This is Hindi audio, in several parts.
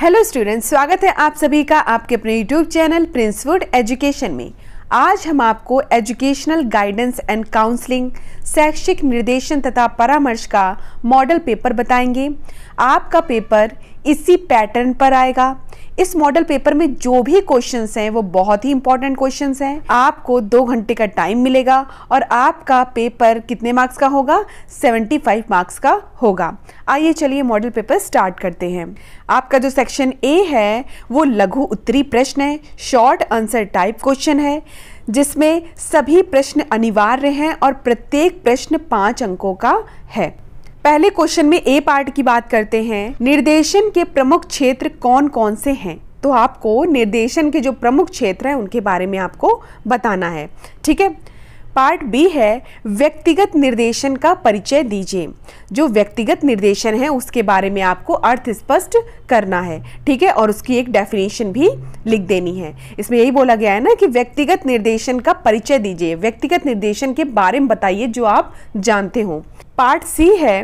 हेलो स्टूडेंट्स स्वागत है आप सभी का आपके अपने यूट्यूब चैनल प्रिंसवुड एजुकेशन में आज हम आपको एजुकेशनल गाइडेंस एंड काउंसलिंग शैक्षिक निर्देशन तथा परामर्श का मॉडल पेपर बताएंगे आपका पेपर इसी पैटर्न पर आएगा इस मॉडल पेपर में जो भी क्वेश्चन हैं वो बहुत ही इंपॉर्टेंट क्वेश्चन हैं आपको दो घंटे का टाइम मिलेगा और आपका पेपर कितने मार्क्स का होगा 75 मार्क्स का होगा आइए चलिए मॉडल पेपर स्टार्ट करते हैं आपका जो सेक्शन ए है वो लघु उत्तरी प्रश्न है शॉर्ट आंसर टाइप क्वेश्चन है जिसमें सभी प्रश्न अनिवार्य हैं और प्रत्येक प्रश्न पाँच अंकों का है पहले क्वेश्चन में ए पार्ट की बात करते हैं निर्देशन के प्रमुख क्षेत्र कौन कौन से हैं तो आपको निर्देशन के जो प्रमुख क्षेत्र हैं उनके बारे में आपको बताना है ठीक है पार्ट बी है व्यक्तिगत निर्देशन का परिचय दीजिए जो व्यक्तिगत निर्देशन है उसके बारे में आपको अर्थ स्पष्ट करना है ठीक है और उसकी एक डेफिनेशन भी लिख देनी है इसमें यही बोला गया है ना कि व्यक्तिगत निर्देशन का परिचय दीजिए व्यक्तिगत निर्देशन के बारे में बताइए जो आप जानते हो पार्ट सी है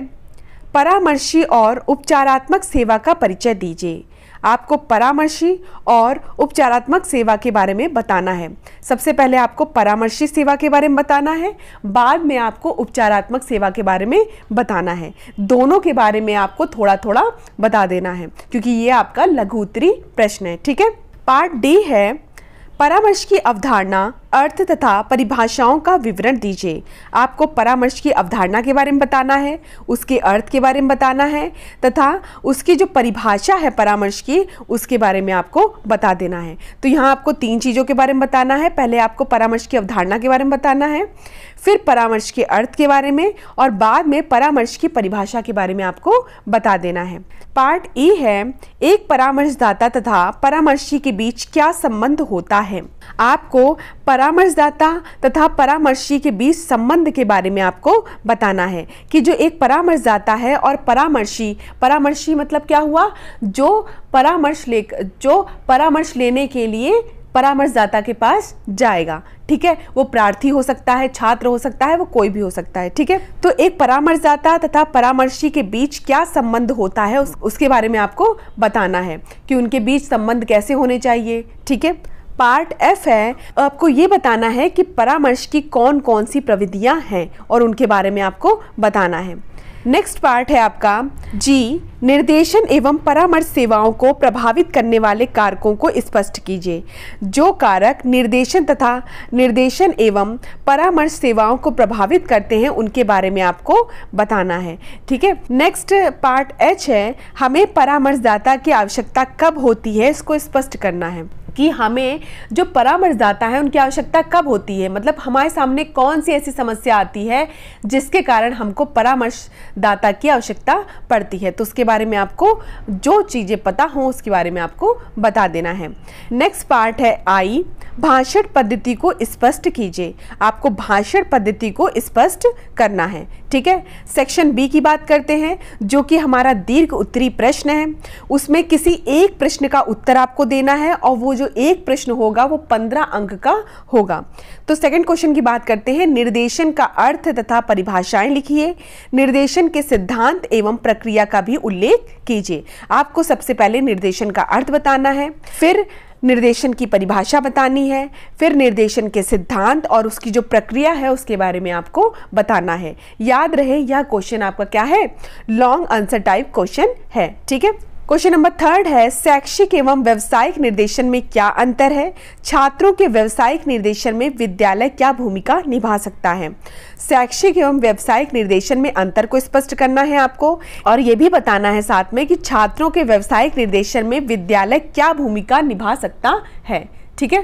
परामर्शी और उपचारात्मक सेवा का परिचय दीजिए आपको परामर्शी और उपचारात्मक सेवा के बारे में बताना है सबसे पहले आपको परामर्शी सेवा के बारे में बताना है बाद में आपको उपचारात्मक सेवा के बारे में बताना है दोनों के बारे में आपको थोड़ा थोड़ा बता देना है क्योंकि ये आपका लघु उत्तरी प्रश्न है ठीक है पार्ट डी है परामर्श की अवधारणा अर्थ तथा परिभाषाओं का विवरण दीजिए आपको परामर्श की अवधारणा के बारे में बताना है उसके अर्थ के बारे में बताना है तथा उसकी जो परिभाषा है परामर्श की उसके बारे में आपको बता देना है तो यहाँ आपको तीन चीज़ों के बारे में बताना है पहले आपको परामर्श की अवधारणा के बारे में बताना है फिर परामर्श के अर्थ के बारे में और बाद में परामर्श की परिभाषा के बारे में आपको बता देना है पार्ट ई है एक परामर्शदाता तथा परामर्शी के बीच क्या संबंध होता है आपको परा परामर्शदाता तथा परामर्शी के बीच संबंध के बारे में आपको बताना है कि जो एक परामर्शदाता है और परामर्शी परामर्शी मतलब क्या हुआ जो परामर्श ले जो परामर्श लेने के लिए परामर्शदाता के पास जाएगा ठीक है वो प्रार्थी हो सकता है छात्र हो सकता है वो कोई भी हो सकता है ठीक है तो एक परामर्शदाता तथा परामर्शी के बीच क्या संबंध होता है उस, उसके बारे में आपको बताना है कि उनके बीच संबंध कैसे होने चाहिए ठीक है पार्ट एफ है आपको ये बताना है कि परामर्श की कौन कौन सी प्रविधियाँ हैं और उनके बारे में आपको बताना है नेक्स्ट पार्ट है आपका जी निर्देशन एवं परामर्श सेवाओं को प्रभावित करने वाले कारकों को स्पष्ट कीजिए जो कारक निर्देशन तथा निर्देशन एवं परामर्श सेवाओं को प्रभावित करते हैं उनके बारे में आपको बताना है ठीक है नेक्स्ट पार्ट एच है हमें परामर्शदाता की आवश्यकता कब होती है इसको स्पष्ट करना है कि हमें जो परामर्शदाता है उनकी आवश्यकता कब होती है मतलब हमारे सामने कौन सी ऐसी समस्या आती है जिसके कारण हमको परामर्शदाता की आवश्यकता पड़ती है तो उसके बारे में आपको जो चीज़ें पता हों उसके बारे में आपको बता देना है नेक्स्ट पार्ट है आई भाषण पद्धति को स्पष्ट कीजिए आपको भाषण पद्धति को स्पष्ट करना है ठीक है सेक्शन बी की बात करते हैं जो कि हमारा दीर्घ उत्तरी प्रश्न है उसमें किसी एक प्रश्न का उत्तर आपको देना है और वो जो जो एक प्रश्न होगा वो पंद्रह अंक का होगा तो सेकंड क्वेश्चन की बात करते हैं निर्देशन का अर्थ तथा परिभाषाएं लिखिए निर्देशन के सिद्धांत एवं प्रक्रिया का भी उल्लेख कीजिए आपको सबसे पहले निर्देशन का अर्थ बताना है फिर निर्देशन की परिभाषा बतानी है फिर निर्देशन के सिद्धांत और उसकी जो प्रक्रिया है उसके बारे में आपको बताना है याद रहे यह क्वेश्चन आपका क्या है लॉन्ग आंसर टाइप क्वेश्चन है ठीक है क्वेश्चन नंबर थर्ड है शैक्षिक एवं व्यवसायिक निर्देशन में क्या अंतर है छात्रों के व्यवसायिक निर्देशन में विद्यालय क्या भूमिका निभा सकता है शैक्षिक एवं व्यवसायिक निर्देशन में अंतर को स्पष्ट करना है आपको और ये भी बताना है साथ में कि छात्रों के व्यवसायिक निर्देशन में विद्यालय क्या भूमिका निभा सकता है ठीक है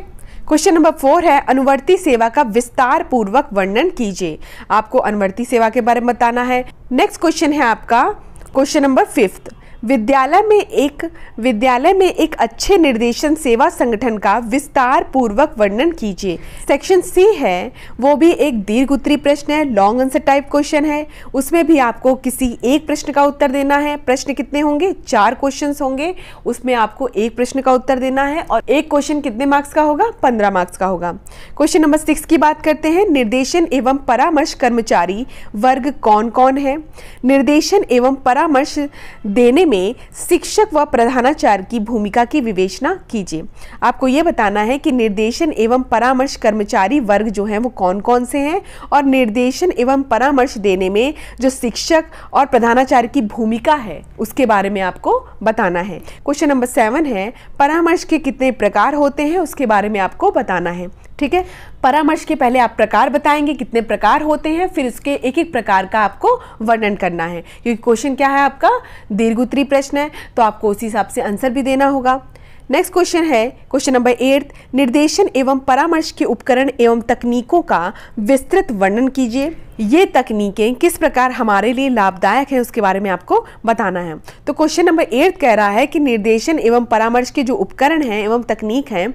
क्वेश्चन नंबर फोर है अनुवर्ती सेवा का विस्तार पूर्वक वर्णन कीजिए आपको अनुवर्ती सेवा के बारे में बताना है नेक्स्ट क्वेश्चन है आपका क्वेश्चन नंबर फिफ्थ विद्यालय में एक विद्यालय में एक अच्छे निर्देशन सेवा संगठन का विस्तार पूर्वक वर्णन कीजिए सेक्शन सी है वो भी एक दीर्घ उत्तरी प्रश्न है लॉन्ग आंसर टाइप क्वेश्चन है उसमें भी आपको किसी एक प्रश्न का उत्तर देना है प्रश्न कितने होंगे चार क्वेश्चन होंगे उसमें आपको एक प्रश्न का उत्तर देना है और एक क्वेश्चन कितने मार्क्स का होगा पंद्रह मार्क्स का होगा क्वेश्चन नंबर सिक्स की बात करते हैं निर्देशन एवं परामर्श कर्मचारी वर्ग कौन कौन है निर्देशन एवं परामर्श देने में शिक्षक व प्रधानाचार्य की भूमिका की विवेचना कीजिए आपको ये बताना है कि निर्देशन एवं परामर्श कर्मचारी वर्ग जो हैं वो कौन कौन से हैं और निर्देशन एवं परामर्श देने में जो शिक्षक और प्रधानाचार्य की भूमिका है उसके बारे में आपको बताना है क्वेश्चन नंबर सेवन है परामर्श के कितने प्रकार होते हैं उसके बारे में आपको बताना है ठीक है परामर्श के पहले आप प्रकार बताएंगे कितने प्रकार होते हैं फिर उसके एक एक प्रकार का आपको वर्णन करना है क्योंकि क्वेश्चन क्या है आपका दीर्घ उत्तरी प्रश्न है तो आपको उसी हिसाब से आंसर भी देना होगा नेक्स्ट क्वेश्चन है क्वेश्चन नंबर एट निर्देशन एवं परामर्श के उपकरण एवं तकनीकों का विस्तृत वर्णन कीजिए ये तकनीकें किस प्रकार हमारे लिए लाभदायक हैं उसके बारे में आपको बताना है तो क्वेश्चन नंबर एट कह रहा है कि निर्देशन एवं परामर्श के जो उपकरण हैं एवं तकनीक हैं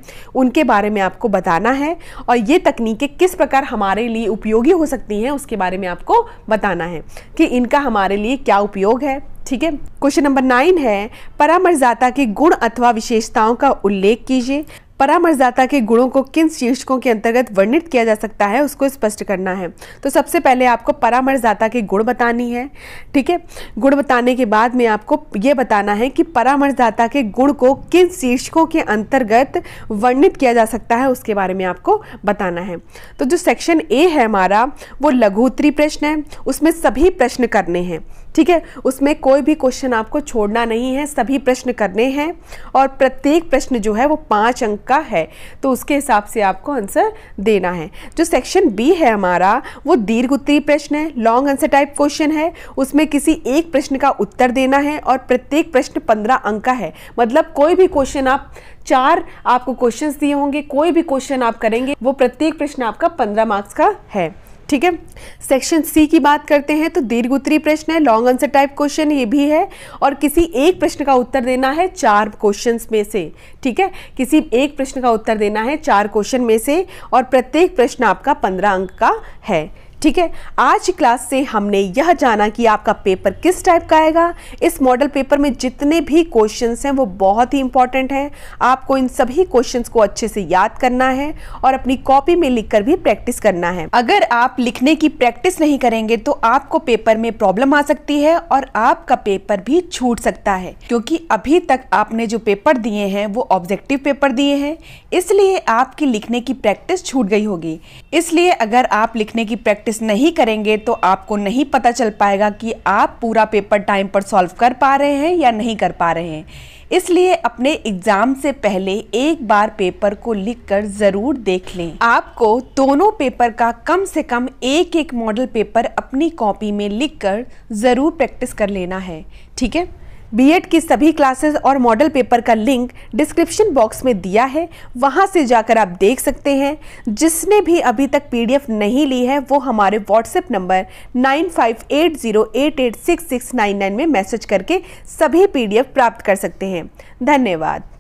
उनके बारे में आपको बताना है और ये तकनीकें किस प्रकार हमारे लिए उपयोगी हो सकती हैं उसके बारे में आपको बताना है कि इनका हमारे लिए क्या उपयोग है ठीक है क्वेश्चन नंबर नाइन है परामर्शदाता के गुण अथवा विशेषताओं का उल्लेख कीजिए परामर्शदाता के गुणों को किन शीर्षकों के अंतर्गत वर्णित किया जा सकता है उसको स्पष्ट करना है तो सबसे पहले आपको परामर्शदाता के गुण बतानी है ठीक है गुण बताने के बाद में आपको ये बताना है कि परामर्शदाता के गुण को किन शीर्षकों के अंतर्गत वर्णित किया जा सकता है उसके बारे में आपको बताना है तो जो सेक्शन ए है हमारा वो लघुतरी प्रश्न है उसमें सभी प्रश्न करने हैं ठीक है उसमें कोई भी क्वेश्चन आपको छोड़ना नहीं है सभी प्रश्न करने हैं और प्रत्येक प्रश्न जो है वो पाँच अंक का है तो उसके हिसाब से आपको आंसर देना है जो सेक्शन बी है हमारा वो दीर्घ उत्तरी प्रश्न है लॉन्ग आंसर टाइप क्वेश्चन है उसमें किसी एक प्रश्न का उत्तर देना है और प्रत्येक प्रश्न पंद्रह अंक का है मतलब कोई भी क्वेश्चन आप चार आपको क्वेश्चंस दिए होंगे कोई भी क्वेश्चन आप करेंगे वो प्रत्येक प्रश्न आपका पंद्रह मार्क्स का है ठीक है सेक्शन सी की बात करते हैं तो दीर्घ उत्तरी प्रश्न है लॉन्ग आंसर टाइप क्वेश्चन ये भी है और किसी एक प्रश्न का उत्तर देना है चार क्वेश्चंस में से ठीक है किसी एक प्रश्न का उत्तर देना है चार क्वेश्चन में से और प्रत्येक प्रश्न आपका पंद्रह अंक का है ठीक है आज की क्लास से हमने यह जाना कि आपका पेपर किस टाइप का आएगा इस मॉडल पेपर में जितने भी क्वेश्चंस हैं वो बहुत ही इंपॉर्टेंट हैं आपको इन सभी क्वेश्चंस को अच्छे से याद करना है और अपनी कॉपी में लिखकर भी प्रैक्टिस करना है अगर आप लिखने की प्रैक्टिस नहीं करेंगे तो आपको पेपर में प्रॉब्लम आ सकती है और आपका पेपर भी छूट सकता है क्योंकि अभी तक आपने जो पेपर दिए हैं वो ऑब्जेक्टिव पेपर दिए हैं इसलिए आपकी लिखने की प्रैक्टिस छूट गई होगी इसलिए अगर आप लिखने की प्रैक्टिस प्रैक्टिस नहीं करेंगे तो आपको नहीं पता चल पाएगा कि आप पूरा पेपर टाइम पर सॉल्व कर पा रहे हैं या नहीं कर पा रहे हैं इसलिए अपने एग्ज़ाम से पहले एक बार पेपर को लिखकर ज़रूर देख लें आपको दोनों पेपर का कम से कम एक एक मॉडल पेपर अपनी कॉपी में लिखकर ज़रूर प्रैक्टिस कर लेना है ठीक है बीएड की सभी क्लासेस और मॉडल पेपर का लिंक डिस्क्रिप्शन बॉक्स में दिया है वहाँ से जाकर आप देख सकते हैं जिसने भी अभी तक पीडीएफ नहीं ली है वो हमारे व्हाट्सएप नंबर 9580886699 में मैसेज करके सभी पीडीएफ प्राप्त कर सकते हैं धन्यवाद